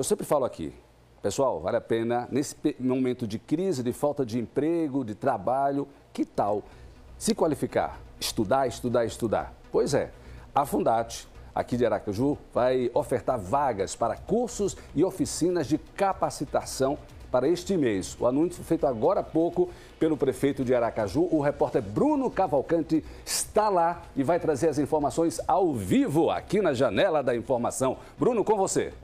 Eu sempre falo aqui, pessoal, vale a pena, nesse momento de crise, de falta de emprego, de trabalho, que tal se qualificar? Estudar, estudar, estudar. Pois é, a Fundate aqui de Aracaju, vai ofertar vagas para cursos e oficinas de capacitação para este mês. O anúncio foi feito agora há pouco pelo prefeito de Aracaju, o repórter Bruno Cavalcante está lá e vai trazer as informações ao vivo aqui na Janela da Informação. Bruno, com você.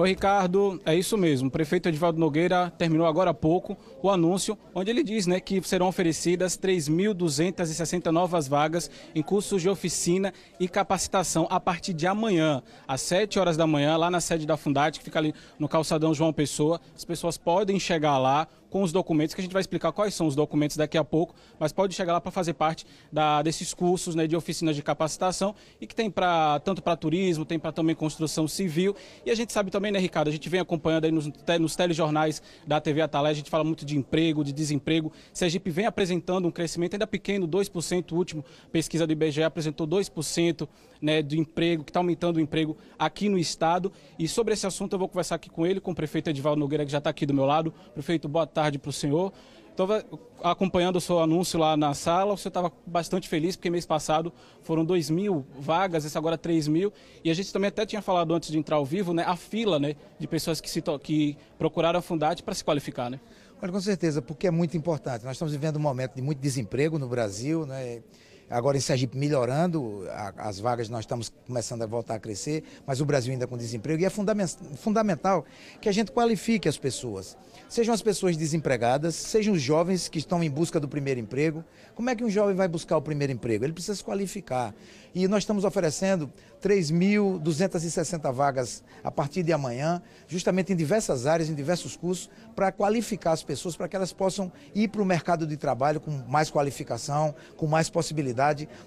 Ô Ricardo, é isso mesmo. O prefeito Edivaldo Nogueira terminou agora há pouco o anúncio, onde ele diz né, que serão oferecidas 3.260 novas vagas em cursos de oficina e capacitação a partir de amanhã, às 7 horas da manhã, lá na sede da Fundat, que fica ali no calçadão João Pessoa. As pessoas podem chegar lá, com os documentos, que a gente vai explicar quais são os documentos daqui a pouco, mas pode chegar lá para fazer parte da, desses cursos né, de oficinas de capacitação e que tem para tanto para turismo, tem para também construção civil. E a gente sabe também, né, Ricardo, a gente vem acompanhando aí nos, nos telejornais da TV Atalé, a gente fala muito de emprego, de desemprego. Sergipe vem apresentando um crescimento ainda pequeno, 2%, o último pesquisa do IBGE apresentou 2% né, do emprego, que está aumentando o emprego aqui no estado. E sobre esse assunto eu vou conversar aqui com ele, com o prefeito Edivaldo Nogueira, que já está aqui do meu lado. Prefeito, boa tarde tarde para o senhor. Estava então, acompanhando o seu anúncio lá na sala, você estava bastante feliz, porque mês passado foram 2 mil vagas, esse agora 3 é mil. E a gente também até tinha falado antes de entrar ao vivo, né, a fila né, de pessoas que, se que procuraram a Fundate para se qualificar. Né? Olha, com certeza, porque é muito importante. Nós estamos vivendo um momento de muito desemprego no Brasil, né? Agora em Sergipe melhorando, a, as vagas nós estamos começando a voltar a crescer, mas o Brasil ainda com desemprego. E é fundament, fundamental que a gente qualifique as pessoas. Sejam as pessoas desempregadas, sejam os jovens que estão em busca do primeiro emprego. Como é que um jovem vai buscar o primeiro emprego? Ele precisa se qualificar. E nós estamos oferecendo 3.260 vagas a partir de amanhã, justamente em diversas áreas, em diversos cursos, para qualificar as pessoas, para que elas possam ir para o mercado de trabalho com mais qualificação, com mais possibilidades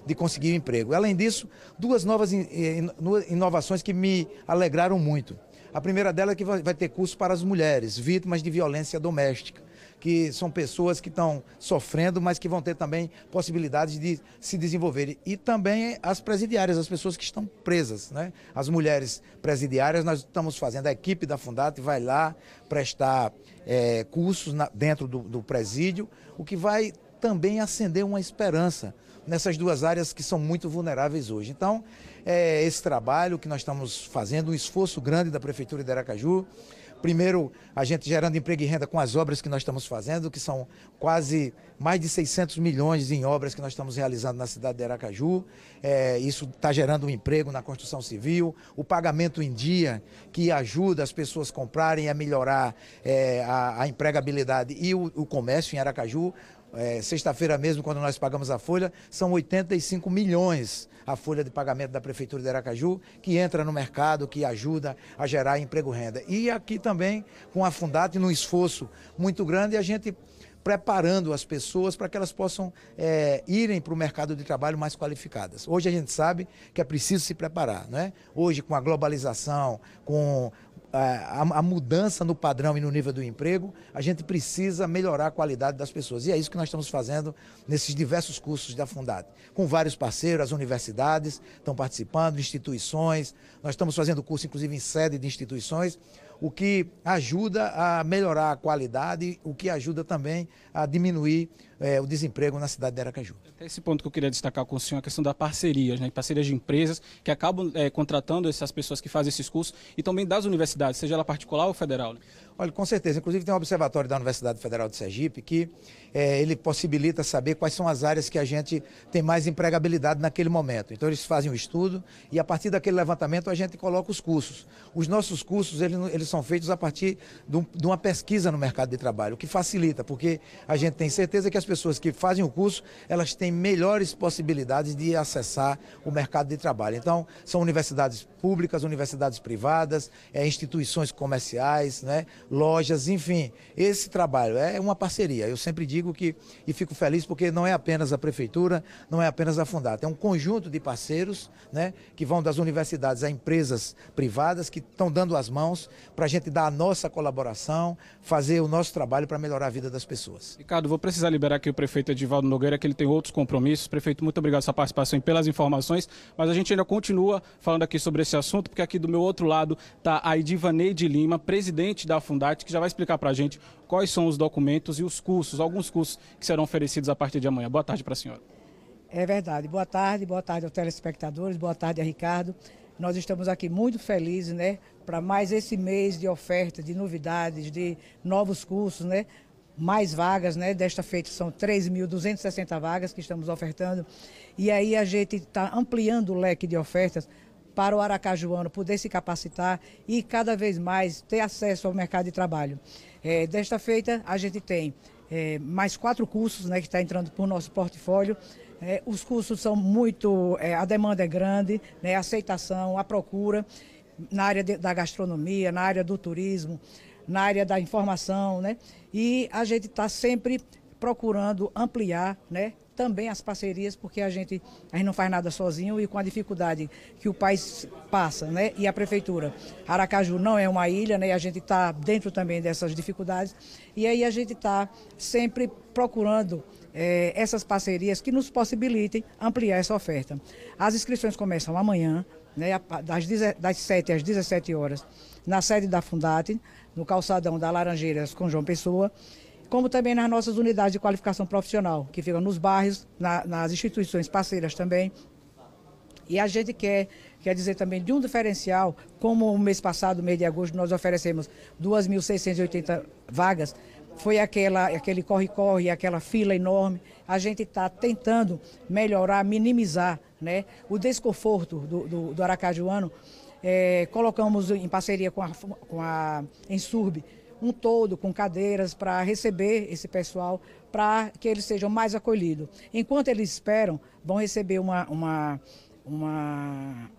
de conseguir um emprego. Além disso, duas novas eh, inovações que me alegraram muito. A primeira dela é que vai ter curso para as mulheres vítimas de violência doméstica, que são pessoas que estão sofrendo, mas que vão ter também possibilidades de se desenvolverem. E também as presidiárias, as pessoas que estão presas, né? As mulheres presidiárias, nós estamos fazendo, a equipe da Fundate vai lá prestar é, cursos na, dentro do, do presídio, o que vai também acender uma esperança nessas duas áreas que são muito vulneráveis hoje. Então, é esse trabalho que nós estamos fazendo, um esforço grande da Prefeitura de Aracaju. Primeiro, a gente gerando emprego e renda com as obras que nós estamos fazendo, que são quase mais de 600 milhões em obras que nós estamos realizando na cidade de Aracaju. É, isso está gerando um emprego na construção civil, o pagamento em dia, que ajuda as pessoas a comprarem e a melhorar é, a, a empregabilidade e o, o comércio em Aracaju é, sexta-feira mesmo, quando nós pagamos a folha, são 85 milhões a folha de pagamento da Prefeitura de Aracaju, que entra no mercado, que ajuda a gerar emprego e renda. E aqui também, com a e num esforço muito grande, a gente preparando as pessoas para que elas possam é, irem para o mercado de trabalho mais qualificadas. Hoje a gente sabe que é preciso se preparar, é? Hoje com a globalização, com é, a, a, mudança no padrão e no nível do emprego, a gente precisa melhorar a qualidade das pessoas. E é isso que nós estamos fazendo nesses diversos cursos da Fundad. Com vários parceiros, as universidades estão participando, instituições. Nós estamos fazendo curso, inclusive, em sede de instituições, o que ajuda a melhorar a qualidade, o que ajuda também a diminuir é, o desemprego na cidade de Aracaju. Até esse ponto que eu queria destacar com o senhor, a questão da parcerias, né? parcerias de empresas que acabam é, contratando essas pessoas que fazem esses cursos e também das universidades, seja ela particular ou federal. Né? Olha, com certeza. Inclusive tem um observatório da Universidade Federal de Sergipe que é, ele possibilita saber quais são as áreas que a gente tem mais empregabilidade naquele momento. Então eles fazem um estudo e a partir daquele levantamento a gente coloca os cursos. Os nossos cursos eles, eles são feitos a partir de, uma pesquisa no mercado de trabalho, o que facilita, porque a gente tem certeza que as pessoas que fazem o curso elas têm melhores possibilidades de acessar o mercado de trabalho. Então são universidades públicas, universidades privadas, é, instituições comerciais, né, lojas, enfim. Esse trabalho é uma parceria. Eu sempre digo que, e fico feliz porque não é apenas a prefeitura, não é apenas a Fundata, é um conjunto de parceiros né, que vão das universidades a empresas privadas que estão dando as mãos para a gente dar a nossa colaboração, fazer o nosso trabalho para melhorar a vida das pessoas. Ricardo, vou precisar liberar aqui o prefeito Edivaldo Nogueira, que ele tem outros compromissos. Prefeito, muito obrigado pela sua participação e pelas informações, mas a gente ainda continua falando aqui sobre esse esse assunto, porque aqui do meu outro lado está a de Lima, presidente da Fundat, que já vai explicar para a gente quais são os documentos e os cursos, alguns cursos que serão oferecidos a partir de amanhã. Boa tarde para a senhora. É verdade. Boa tarde, boa tarde aos telespectadores, boa tarde a Ricardo. Nós estamos aqui muito felizes, né, para mais esse mês de oferta, de novidades, de novos cursos, né, mais vagas, né? Desta feita são 3.260 vagas que estamos ofertando. E aí a gente está ampliando o leque de ofertas para o aracajuano poder se capacitar e cada vez mais ter acesso ao mercado de trabalho. É, desta feita, a gente tem é, mais quatro cursos né, que está entrando para o nosso portfólio. É, os cursos são muito, é, a demanda é grande, né, a aceitação, a procura na área de, da gastronomia, na área do turismo, na área da informação, né? E a gente está sempre procurando ampliar, né, também as parcerias, porque a gente, a gente não faz nada sozinho e com a dificuldade que o país passa, né? E a prefeitura. Aracaju não é uma ilha, né? E a gente está dentro também dessas dificuldades. E aí a gente está sempre procurando eh, essas parcerias que nos possibilitem ampliar essa oferta. As inscrições começam amanhã, né? Das, das 7 às 17 horas, na sede da Fundate, no calçadão da Laranjeiras com João Pessoa como também nas nossas unidades de qualificação profissional, que ficam nos bairros, na, nas instituições parceiras também. E a gente quer, quer dizer também de um diferencial, como o mês passado, mês de agosto, nós oferecemos 2.680 vagas, foi aquela, aquele corre-corre, aquela fila enorme. A gente está tentando melhorar, minimizar né, o desconforto do, do, do Aracajuano. É, colocamos em parceria com a, com a Ensurb um todo com cadeiras para receber esse pessoal, para que eles sejam mais acolhidos. Enquanto eles esperam, vão receber uma, uma, uma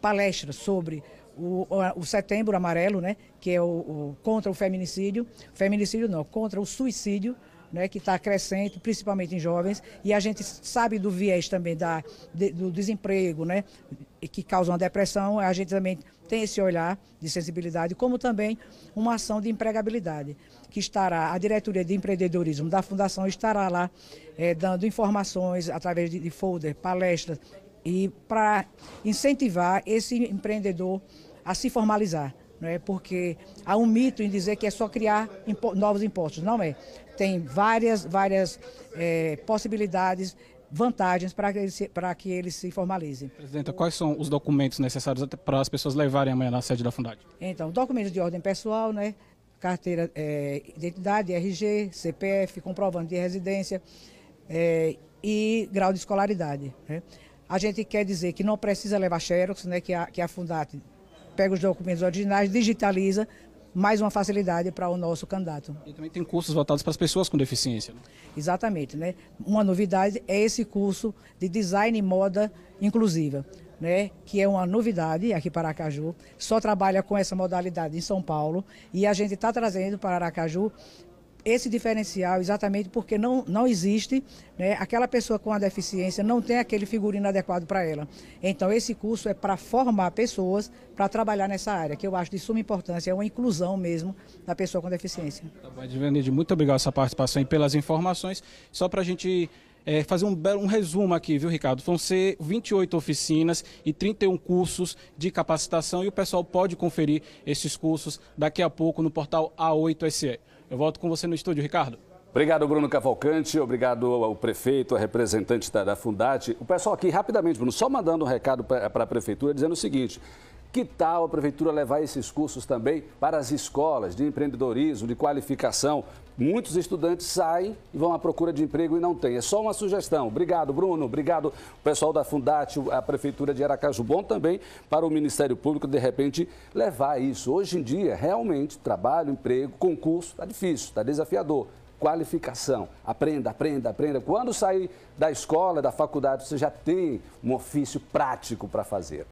palestra sobre o, o, Setembro Amarelo, né, que é o, o, contra o feminicídio, feminicídio não, contra o suicídio, né, que está crescente, principalmente em jovens, e a gente sabe do viés também da, de, do desemprego, né, que causa uma depressão, a gente também tem esse olhar de sensibilidade, como também uma ação de empregabilidade, que estará, a Diretoria de Empreendedorismo da Fundação estará lá é, dando informações através de, de folder, palestras, e para incentivar esse empreendedor a se formalizar. Né, porque há um mito em dizer que é só criar novos impostos. Não é tem várias, várias é, possibilidades vantagens para que, que eles se formalizem. Presidenta, quais são os documentos necessários para as pessoas levarem amanhã na sede da Fundad? Então, documentos de ordem pessoal, né? carteira, é, identidade, RG, CPF, comprovante de residência é, e grau de escolaridade. Né? A gente quer dizer que não precisa levar xerox, né? que, a, que a Fundat pega os documentos originais, digitaliza, mais uma facilidade para o nosso candidato. E também tem cursos voltados para as pessoas com deficiência. Né? Exatamente, né? Uma novidade é esse curso de design e moda inclusiva. Né, que é uma novidade aqui para Aracaju, só trabalha com essa modalidade em São Paulo e a gente está trazendo para Aracaju esse diferencial exatamente porque não, não existe, né, aquela pessoa com a deficiência não tem aquele figurino adequado para ela. Então, esse curso é para formar pessoas para trabalhar nessa área, que eu acho de suma importância, é uma inclusão mesmo da pessoa com deficiência. Tá bom, muito obrigado pela sua participação e pelas informações. Só para a gente é, fazer um, um, resumo aqui, viu, Ricardo? Vão ser 28 oficinas e 31 cursos de capacitação e o pessoal pode conferir esses cursos daqui a pouco no portal A8SE. Eu volto com você no estúdio, Ricardo. Obrigado, Bruno Cavalcante. Obrigado ao prefeito, a representante da, da Fundate. O pessoal aqui, rapidamente, Bruno, só mandando um recado para a prefeitura dizendo o seguinte: que tal a prefeitura levar esses cursos também para as escolas de empreendedorismo, de qualificação? Muitos estudantes saem e vão à procura de emprego e não têm. É só uma sugestão. Obrigado, Bruno. Obrigado, pessoal da Fundate, a Prefeitura de Aracaju. Bom também para o Ministério Público, de repente, levar isso. Hoje em dia, realmente, trabalho, emprego, concurso, está difícil, está desafiador qualificação. Aprenda, aprenda, aprenda. Quando sair da escola, da faculdade, você já tem um ofício prático para fazer.